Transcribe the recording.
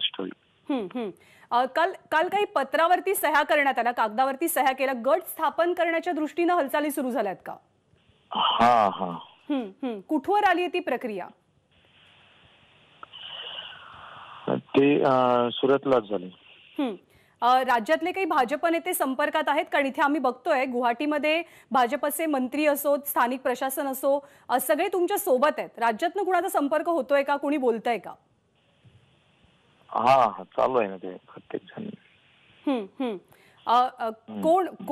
स्पष्ट होईल काल काल काही पत्रावरती सह्या करण्यात आला कागदावरती सह्या केल्या गट स्थापन करण्याच्या दृष्टीनं हालचाली सुरू झाल्यात का हा हा कुठवर आली ती प्रक्रिया ते सुरतलाच झाले राज्यातले काही भाजप नेते संपर्कात आहेत कारण इथे आम्ही बघतोय गुवाहाटीमध्ये भाजपचे मंत्री असो स्थानिक प्रशासन असो सगळे तुमच्या सोबत आहेत राज्यातनं कुणाचा संपर्क होतोय का कुणी बोलतंय का हाँ चालू आहे ना ते प्रत्येक जण हम्म, हम्म. अ, अ, कोण